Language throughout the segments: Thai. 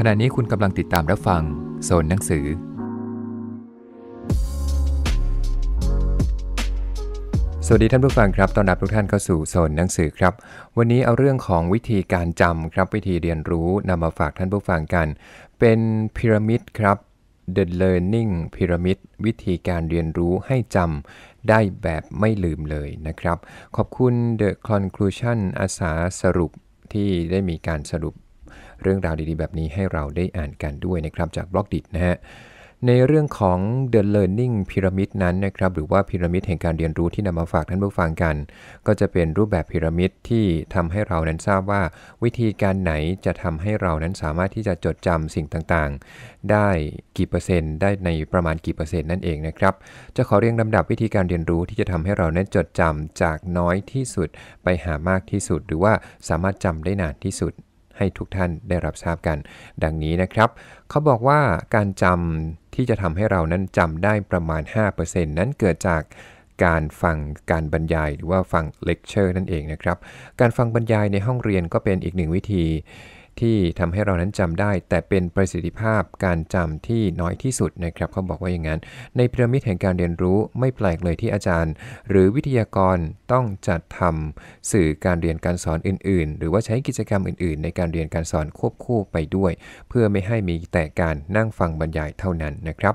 ขณะนี้คุณกำลังติดตามรับฟังโซนหนังสือ สวัสดีท่านผู้ฟังครับ ต้อนรับทุกท่านเข้าสู่โซนหนังสือครับ วันนี้เอาเรื่องของวิธีการจำครับวิธีเรียนรู้นำมาฝากท่านผู้ฟังกัน เป็นพีระมิดครับ The Learning Pyramid วิธีการเรียนรู้ให้จำได้แบบไม่ลืมเลยนะครับ ขอบคุณ The Conclusion อาสาสรุปที่ได้มีการสรุปเรื่องราวดีๆแบบนี้ให้เราได้อ่านกันด้วยนะครับ จากบล็อกดิทนะฮะ ในเรื่องของ The Learning Pyramid นั้นนะครับ หรือว่าพีระมิดแห่งการเรียนรู้ที่นำมาฝากท่านผู้ฟังกัน ก็จะเป็นรูปแบบพีระมิดที่ทำให้เรานั้นทราบว่า วิธีการไหนจะทำให้เรานั้นสามารถที่จะจดจำสิ่งต่างๆ ได้กี่เปอร์เซ็นต์ได้ในประมาณกี่เปอร์เซ็นต์นั่นเองนะครับ จะขอเรียงลำดับวิธีการเรียนรู้ที่จะทำให้เรานั้นจดจำจากน้อยที่สุดไปหามากที่สุด หรือว่าสามารถจำได้นานที่สุดให้ทุกท่านได้รับทราบกัน ดังนี้นะครับ เขาบอกว่าการจำที่จะทำให้เรานั้นจำได้ประมาณ 5%นั้นเกิดจากการฟังการบรรยาย หรือว่าฟังเลคเชอร์นั่นเองนะครับ การฟังบรรยายในห้องเรียนก็เป็นอีกหนึ่งวิธีที่ทำให้เรานั้นจำได้แต่เป็นประสิทธิภาพการจำที่น้อยที่สุดนะครับเขาบอกว่าอย่างนั้น ในพีระมิดแห่งการเรียนรู้ไม่แปลกเลยที่อาจารย์ หรือวิทยากรต้องจัดทำสื่อการเรียนการสอนอื่นๆ หรือว่าใช้กิจกรรมอื่นๆ ในการเรียนการสอนควบคู่ไปด้วย เพื่อไม่ให้มีแต่การนั่งฟังบรรยายเท่านั้นนะครับ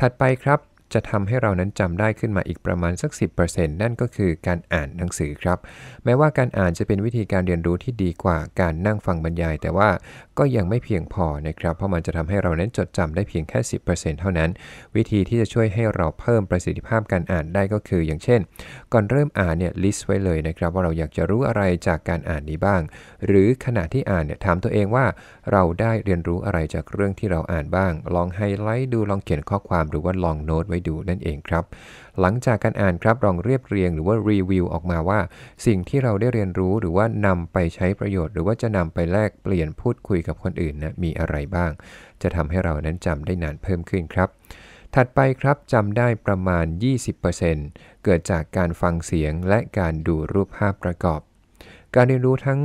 ถัดไปครับจะทำให้เรานั้นจำได้ขึ้นมาอีกประมาณสัก 10%นั่นก็คือการอ่านหนังสือครับ แม้ว่าการอ่านจะเป็นวิธีการเรียนรู้ที่ดีกว่าการนั่งฟังบรรยาย แต่ว่าก็ยังไม่เพียงพอนะครับเพราะมันจะทำให้เรานั้นจดจำได้เพียงแค่ 10%เท่านั้น วิธีที่จะช่วยให้เราเพิ่มประสิทธิภาพการอ่านได้ก็คือ อย่างเช่นก่อนเริ่มอ่านเนี่ยลิสต์ไว้เลยนะครับว่าเราอยากจะรู้อะไรจากการอ่านนี้บ้าง หรือขณะที่อ่านเนี่ยถามตัวเองว่าเราได้เรียนรู้อะไรจากเรื่องที่เราอ่านบ้าง ลองไฮไลท์ดูลองเขียนข้อความหรือว่าลองโน้ตไดูนั่นเองครับ หลังจากการอ่านครับลองเรียบเรียงหรือว่ารีวิวออกมาว่า สิ่งที่เราได้เรียนรู้หรือว่านำไปใช้ประโยชน์ หรือว่าจะนำไปแลกเปลี่ยนพูดคุยกับคนอื่นนะมีอะไรบ้าง จะทำให้เรานั้นจำได้นานเพิ่มขึ้นครับ ถัดไปครับจำได้ประมาณ 20%เกิดจากการฟังเสียงและการดูรูปภาพประกอบ การเรียนรู้ทั้ง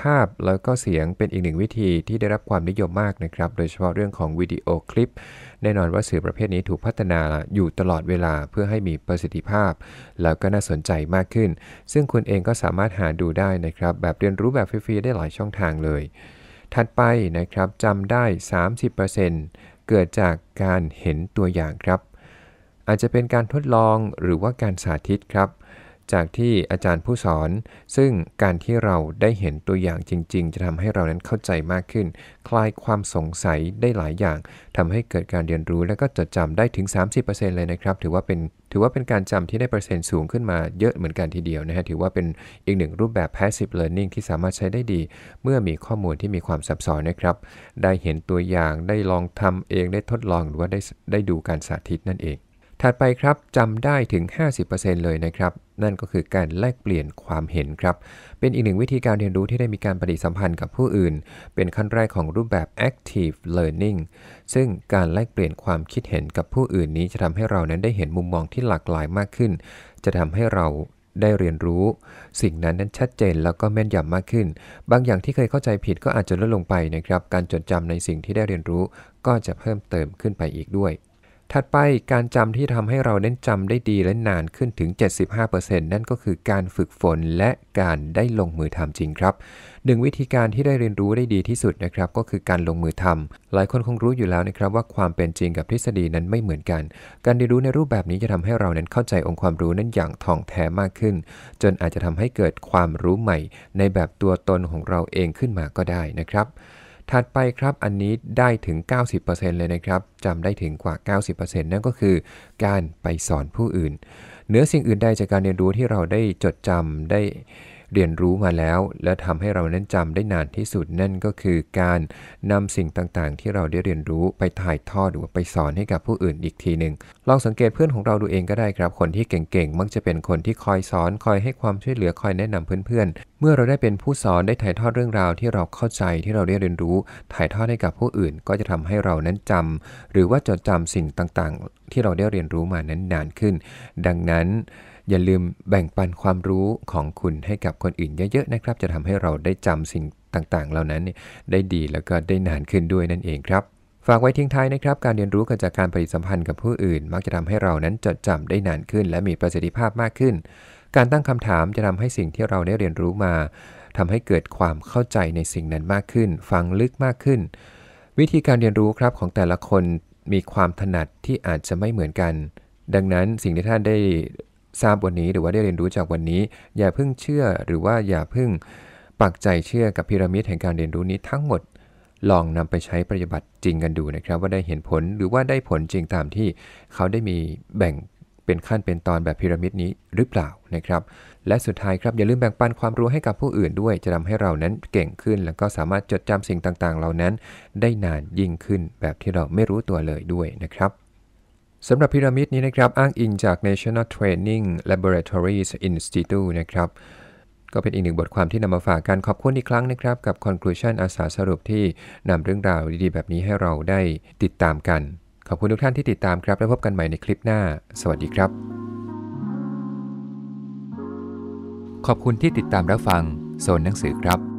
ภาพแล้วก็เสียงเป็นอีกหนึ่งวิธีที่ได้รับความนิยมมากนะครับ โดยเฉพาะเรื่องของวิดีโอคลิป แน่นอนว่าสื่อประเภทนี้ถูกพัฒนาอยู่ตลอดเวลาเพื่อให้มีประสิทธิภาพแล้วก็น่าสนใจมากขึ้น ซึ่งคุณเองก็สามารถหาดูได้นะครับ แบบเรียนรู้แบบฟรี ๆ ได้หลายช่องทางเลย ถัดไปนะครับจำได้30%เกิดจากการเห็นตัวอย่างครับ อาจจะเป็นการทดลองหรือว่าการสาธิตครับจากที่อาจารย์ผู้สอน ซึ่งการที่เราได้เห็นตัวอย่างจริงๆ จะทำให้เรานั้นเข้าใจมากขึ้น คลายความสงสัยได้หลายอย่าง ทำให้เกิดการเรียนรู้และก็จดจำได้ถึง 30%เลยนะครับ ถือว่าเป็นถือว่าเป็นการจำที่ได้เปอร์เซ็นต์สูงขึ้นมาเยอะเหมือนกันทีเดียวนะฮะ ถือว่าเป็นอีกหนึ่งรูปแบบ passive learning ที่สามารถใช้ได้ดี เมื่อมีข้อมูลที่มีความซับซ้อนนะครับ ได้เห็นตัวอย่าง ได้ลองทำเอง ได้ทดลองหรือว่าได้ได้ดูการสาธิตนั่นเองถัดไปครับจำได้ถึง 50%เลยนะครับนั่นก็คือการแลกเปลี่ยนความเห็นครับ เป็นอีกหนึ่งวิธีการเรียนรู้ที่ได้มีการปฏิสัมพันธ์กับผู้อื่น เป็นขั้นแรกของรูปแบบ active learning ซึ่งการแลกเปลี่ยนความคิดเห็นกับผู้อื่นนี้จะทำให้เรานั้นได้เห็นมุมมองที่หลากหลายมากขึ้น จะทำให้เราได้เรียนรู้ สิ่งนั้นนั้นชัดเจนแล้วก็แม่นยำมากขึ้น บางอย่างที่เคยเข้าใจผิดก็อาจจะลดลงไปนะครับการจดจำในสิ่งที่ได้เรียนรู้ก็จะเพิ่มเติมขึ้นไปอีกด้วยถัดไปการจำที่ทำให้เราเน้นจำได้ดีและนานขึ้นถึง 75%นั่นก็คือการฝึกฝนและการได้ลงมือทำจริงครับหนึ่งวิธีการที่ได้เรียนรู้ได้ดีที่สุดนะครับก็คือการลงมือทำหลายคนคงรู้อยู่แล้วนะครับว่าความเป็นจริงกับทฤษฎีนั้นไม่เหมือนกัน การเรียนรู้ในรูปแบบนี้จะทำให้เรานั้นเข้าใจองค์ความรู้นั้นอย่างท่องแท้มากขึ้น จนอาจจะทำให้เกิดความรู้ใหม่ในแบบตัวตนของเราเองขึ้นมาก็ได้นะครับถัดไปครับอันนี้ได้ถึง 90%เลยนะครับจำได้ถึงกว่า 90%นั่นก็คือการไปสอนผู้อื่นเนื้อสิ่งอื่นใดจากการเรียนรู้ที่เราได้จดจำได้เรียนรู้มาแล้วและทำให้เรานั้นจำได้นานที่สุดนั่นก็คือการนำสิ่งต่างๆ ที่เราได้เรียนรู้ไปถ่ายทอดหรือ ไปสอนให้กับผู้อื่นอีกทีหนึ่งลองสังเกตเพื่อนของเราดูเองก็ได้ครับ คนที่เก่งๆมักจะเป็นคนที่คอยสอนคอยให้ความช่วยเหลือคอยแนะนำเพื่อนๆ เมื่อเราได้เป็นผู้สอนได้ถ่ายทอดเรื่องราวที่เราเข้าใจที่เราได้เรียนรู้ถ่ายทอดให้กับผู้อื่น ก็จะทำให้เรานั้นจำ หรือว่าจดจำสิ่งต่างๆ ที่เราได้เรียนรู้มานั้นนานขึ้น ดังนั้นอย่าลืมแบ่งปันความรู้ของคุณให้กับคนอื่นเยอะ ๆ นะครับ จะทำให้เราได้จำสิ่งต่างๆ เหล่านั้นได้ดีแล้วก็ได้นานขึ้นด้วยนั่นเองครับ ฝากไว้ทิ้งท้ายนะครับ การเรียนรู้เกิดจากการปฏิสัมพันธ์กับผู้อื่น มักจะทำให้เรานั้นจดจำได้นานขึ้น และมีประสิทธิภาพมากขึ้น การตั้งคำถามจะทำให้สิ่งที่เราได้เรียนรู้มา ทำให้เกิดความเข้าใจในสิ่งนั้นมากขึ้น ฟังลึกมากขึ้น วิธีการเรียนรู้ครับของแต่ละคนมีความถนัดที่อาจจะไม่เหมือนกัน ดังนั้นสิ่งที่ท่านได้ทราบวันนี้ หรือว่าได้เรียนรู้จากวันนี้ อย่าเพิ่งเชื่อหรือว่าอย่าเพิ่งปักใจเชื่อกับพีระมิดแห่งการเรียนรู้นี้ทั้งหมด ลองนำไปใช้ปฏิบัติจริงกันดูนะครับ ว่าได้เห็นผลหรือว่าได้ผลจริงตามที่เขาได้มีแบ่งเป็นขั้นเป็นตอนแบบพีระมิดนี้หรือเปล่านะครับ และสุดท้ายครับอย่าลืมแบ่งปันความรู้ให้กับผู้อื่นด้วย จะทำให้เรานั้นเก่งขึ้นแล้วก็สามารถจดจำสิ่งต่าง ๆ เหล่านั้น ได้นานยิ่งขึ้นแบบที่เราไม่รู้ตัวเลยด้วยนะครับสำหรับพีระมิดนี้นะครับอ้างอิงจาก National Training Laboratories Institute นะครับ ก็เป็นอีกหนึ่งบทความที่นำมาฝากกัน ขอบคุณอีกครั้งนะครับ กับ conclusion อาสาสรุปที่นำเรื่องราวดีๆ แบบนี้ให้เราได้ติดตามกัน ขอบคุณทุกท่านที่ติดตามครับแล้วพบกันใหม่ในคลิปหน้า สวัสดีครับ ขอบคุณที่ติดตามรับฟัง โซนหนังสือครับ